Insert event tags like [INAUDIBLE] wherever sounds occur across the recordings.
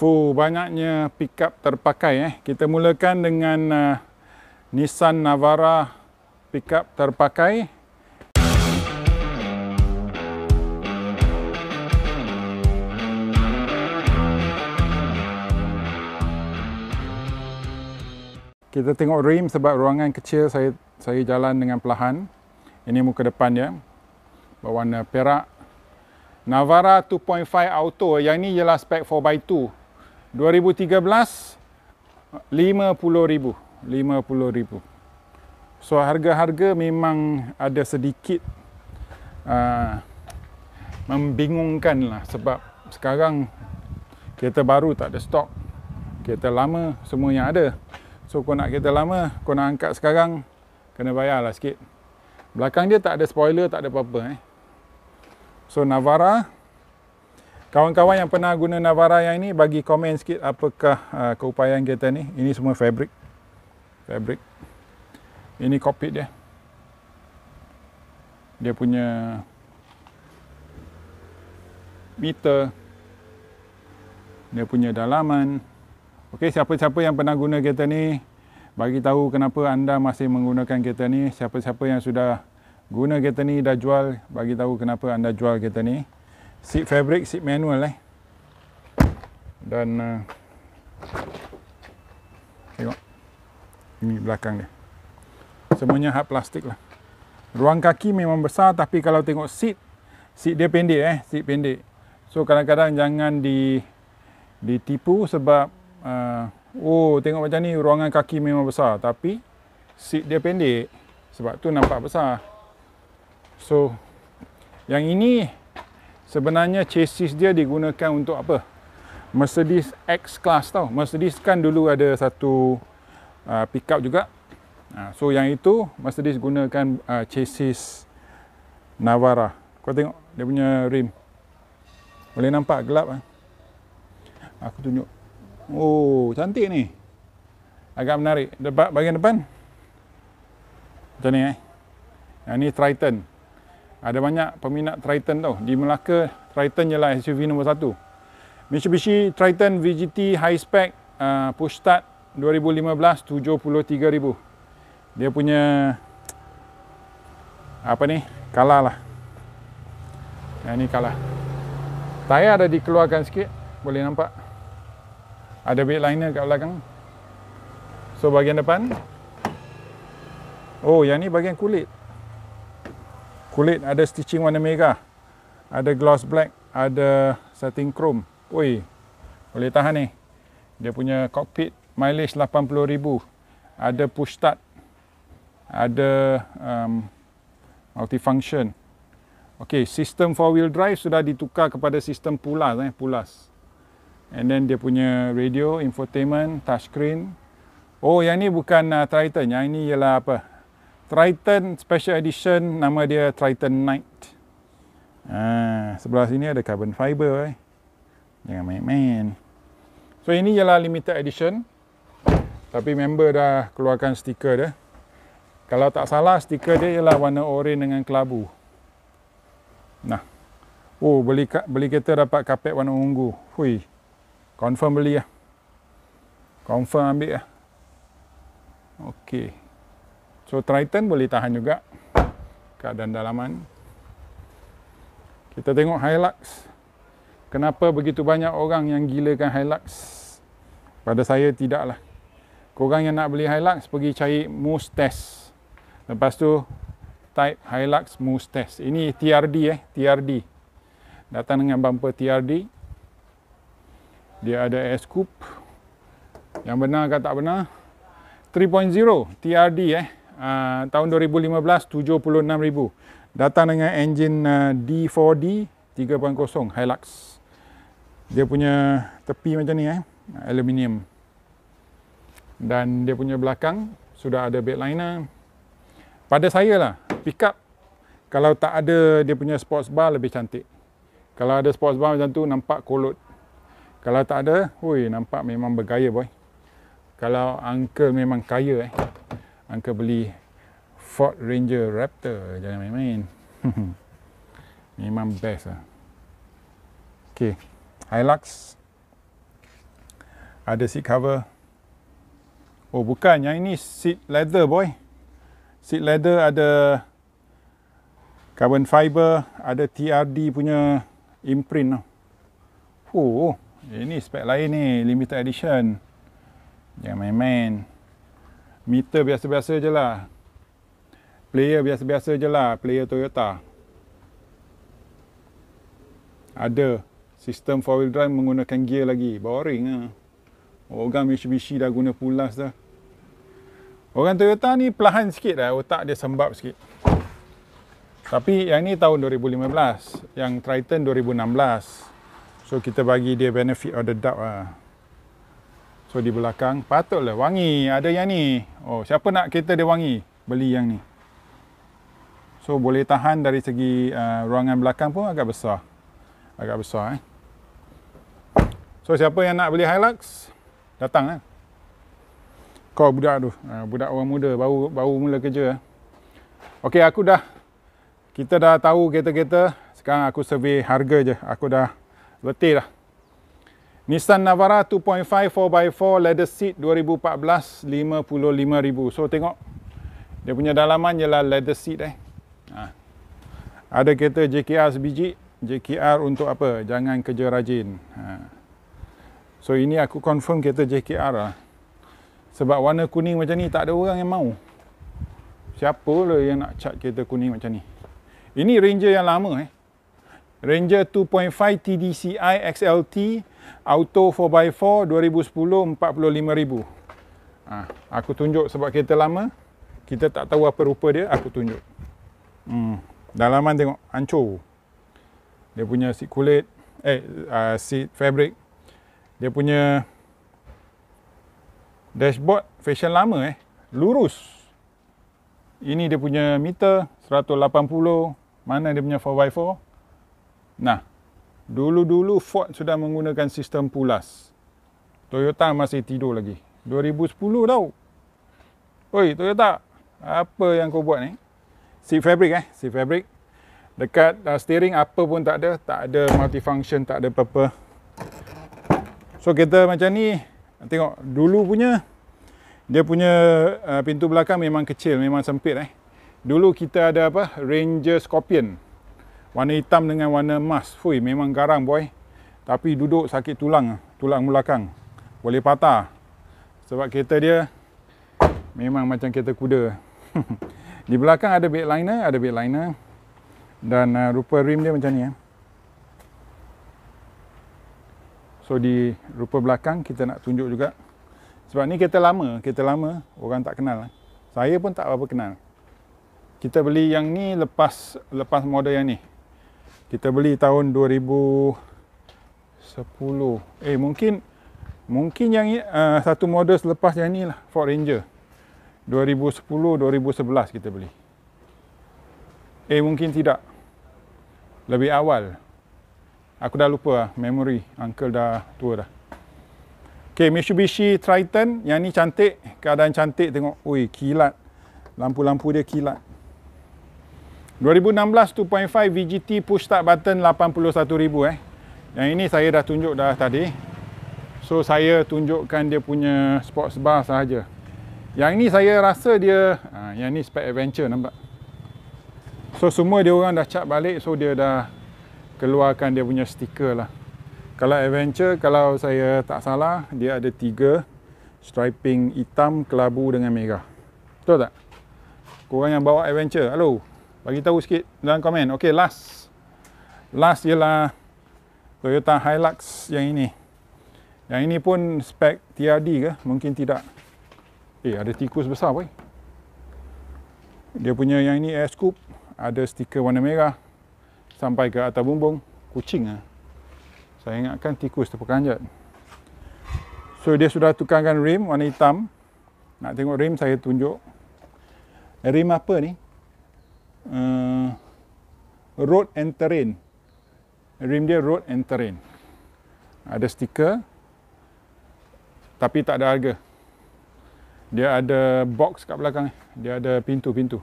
Fuh, banyaknya up terpakai eh. Kita mulakan dengan uh, Nissan Navara pick up terpakai. Kita tengok rim sebab ruangan kecil saya saya jalan dengan perlahan. Ini muka depan dia. Berwarna perak. Navara 2.5 auto. Yang ni ialah spek 4x2. 2013 50000 50000 so harga-harga memang ada sedikit uh, membingungkan lah sebab sekarang kereta baru tak ada stok kereta lama semua yang ada so kau nak kereta lama kau nak angkat sekarang kena bayarlah sikit belakang dia tak ada spoiler tak ada apa-apa eh. so Navara Kawan-kawan yang pernah guna Navara yang ini bagi komen sikit apakah uh, keupayaan kita ni. Ini semua fabric. Fabric. Ini cockpit dia. Dia punya meter. Dia punya dalaman. Okey, siapa-siapa yang pernah guna kereta ni, bagi tahu kenapa anda masih menggunakan kereta ni. Siapa-siapa yang sudah guna kereta ni dah jual, bagi tahu kenapa anda jual kereta ni seat fabric, seat manual eh. Dan uh, tengok ini belakang dia. Semuanya hard plastik lah. Ruang kaki memang besar tapi kalau tengok seat, seat dia pendek eh, seat pendek. So kadang-kadang jangan di ditipu sebab uh, oh tengok macam ni ruangan kaki memang besar tapi seat dia pendek sebab tu nampak besar. So yang ini sebenarnya chassis dia digunakan untuk apa? Mercedes X-Class tau. Mercedes kan dulu ada satu uh, pickup juga. Uh, so yang itu Mercedes gunakan uh, chassis Navara. Kau tengok dia punya rim. Boleh nampak gelap ah. Aku tunjuk. Oh, cantik ni. Agak menarik. Depan bahagian depan. Macam ni eh. Yang ni Triton. Ada banyak peminat Triton tau. Di Melaka, Triton ialah SUV nombor satu. Mitsubishi Triton VGT High Spec uh, Push Start 2015 $73,000. Dia punya apa ni? Kalah lah. Yang ni kalah. Tayar ada dikeluarkan sikit. Boleh nampak. Ada bit liner kat belakang. So bahagian depan. Oh yang ni bahagian kulit kulit ada stitching warna merah ada gloss black ada satin chrome Ui, boleh tahan ni dia punya cockpit mileage 80,000 ada push start ada um, multifunction ok sistem four wheel drive sudah ditukar kepada sistem pulas eh, pulas and then dia punya radio infotainment touchscreen oh yang ni bukan uh, triton yang ni ialah apa Triton Special Edition nama dia Triton Knight. Ha, sebelah sini ada carbon fiber eh. Jangan main-main. So ini ialah limited edition. Tapi member dah keluarkan stiker dia. Kalau tak salah stiker dia ialah warna oranye dengan kelabu. Nah. Oh beli beli kereta dapat kapet warna ungu. Hui. Confirm beli lah. Confirm ambil lah. Okey. So Triton boleh tahan juga keadaan dalaman. Kita tengok Hilux. Kenapa begitu banyak orang yang gilakan Hilux? Pada saya tidaklah. Korang yang nak beli Hilux pergi cari Moose Test. Lepas tu type Hilux Moose Test. Ini TRD eh, TRD. Datang dengan bumper TRD. Dia ada S Coupe. Yang benar ke tak benar? 3.0 TRD eh. Ah, tahun 2015 76000 datang dengan enjin D4D ah, 3.0 Hilux dia punya tepi macam ni eh aluminium dan dia punya belakang sudah ada bed liner pada saya lah pickup kalau tak ada dia punya sports bar lebih cantik kalau ada sports bar macam tu nampak kolot kalau tak ada, wui, nampak memang bergaya boy. Kalau uncle memang kaya eh. Uncle beli Ford Ranger Raptor. Jangan main-main. [LAUGHS] Memang best lah. Okay. Hilux. Ada seat cover. Oh bukan. Yang ini seat leather boy. Seat leather ada carbon fiber. Ada TRD punya imprint. Oh. Ini spek lain ni. Limited edition. Jangan main-main meter biasa-biasa je lah. Player biasa-biasa je lah, player Toyota. Ada sistem four-wheel drive menggunakan gear lagi. Boring lah. Orang Mitsubishi dah guna pulas dah. Orang Toyota ni perlahan sikit lah. Otak dia sembab sikit. Tapi yang ni tahun 2015. Yang Triton 2016. So kita bagi dia benefit of the doubt lah. So di belakang patutlah wangi. Ada yang ni. Oh, siapa nak kereta dia wangi? Beli yang ni. So boleh tahan dari segi uh, ruangan belakang pun agak besar. Agak besar eh. So siapa yang nak beli Hilux? Datang eh. Kau budak tu. Uh, budak orang muda. Baru baru mula kerja eh. Okay, aku dah. Kita dah tahu kereta-kereta. Sekarang aku survey harga je. Aku dah letih lah. Nissan Navara 2.5 4x4 leather seat 2014 55,000. So tengok dia punya dalaman ialah leather seat eh. Ha. Ada kereta JKR sebiji. JKR untuk apa? Jangan kerja rajin. Ha. So ini aku confirm kereta JKR lah. Sebab warna kuning macam ni tak ada orang yang mau. Siapa lah yang nak cat kereta kuning macam ni. Ini Ranger yang lama eh. Ranger 2.5 TDCI XLT Auto 4x4 2010 RM45,000. Ha, aku tunjuk sebab kereta lama. Kita tak tahu apa rupa dia. Aku tunjuk. Hmm, dalaman tengok. Hancur. Dia punya seat kulit. Eh, uh, seat fabric. Dia punya dashboard fashion lama eh. Lurus. Ini dia punya meter. 180. Mana dia punya 4x4. Nah. Dulu-dulu Ford sudah menggunakan sistem pulas. Toyota masih tidur lagi. 2010 tau. Oi, Toyota. Apa yang kau buat ni? Si fabric eh. si fabric. Dekat uh, steering apa pun tak ada. Tak ada multifunction. Tak ada apa-apa. So, kita macam ni. Tengok. Dulu punya. Dia punya uh, pintu belakang memang kecil. Memang sempit eh. Dulu kita ada apa? Ranger Scorpion. Warna hitam dengan warna emas. Fui, memang garang boy. Tapi duduk sakit tulang. Tulang belakang. Boleh patah. Sebab kereta dia memang macam kereta kuda. [LAUGHS] Di belakang ada bed liner. Ada bed liner. Dan uh, rupa rim dia macam ni. Eh. So di rupa belakang kita nak tunjuk juga. Sebab ni kereta lama. Kereta lama orang tak kenal. Eh. Saya pun tak apa-apa kenal. Kita beli yang ni lepas lepas model yang ni kita beli tahun 2010 eh mungkin mungkin yang uh, satu model selepas yang ni lah Ford Ranger 2010 2011 kita beli eh mungkin tidak lebih awal aku dah lupa lah, memory uncle dah tua dah Okay, Mitsubishi Triton yang ni cantik keadaan cantik tengok ui kilat lampu-lampu dia kilat 2016 2.5 VGT push start button 81000 eh. Yang ini saya dah tunjuk dah tadi. So saya tunjukkan dia punya sports bar sahaja. Yang ini saya rasa dia ha, yang ni spec adventure nampak. So semua dia orang dah cap balik so dia dah keluarkan dia punya stiker lah. Kalau adventure kalau saya tak salah dia ada tiga striping hitam, kelabu dengan merah. Betul tak? Korang yang bawa adventure, hello bagi tahu sikit dalam komen. Okey, last. Last ialah Toyota Hilux yang ini. Yang ini pun spek TRD ke? Mungkin tidak. Eh, ada tikus besar pun. Dia punya yang ini air scoop. Ada stiker warna merah. Sampai ke atas bumbung. Kucing lah. Saya ingatkan tikus terpekanjat. So, dia sudah tukarkan rim warna hitam. Nak tengok rim, saya tunjuk. Rim apa ni? uh, road and terrain. Rim dia road and terrain. Ada stiker tapi tak ada harga. Dia ada box kat belakang Dia ada pintu-pintu.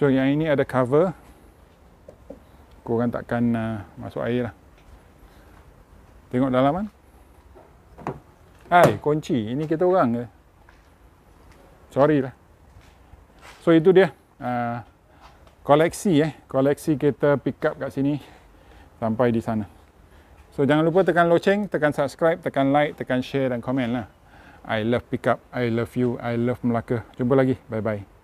So yang ini ada cover. Korang takkan uh, masuk air lah. Tengok dalam kan. Hai, kunci. Ini kita orang ke? Sorry lah. So itu dia. Eh, koleksi eh koleksi kita pick up kat sini sampai di sana so jangan lupa tekan loceng tekan subscribe tekan like tekan share dan komen lah I love pick up I love you I love Melaka jumpa lagi bye bye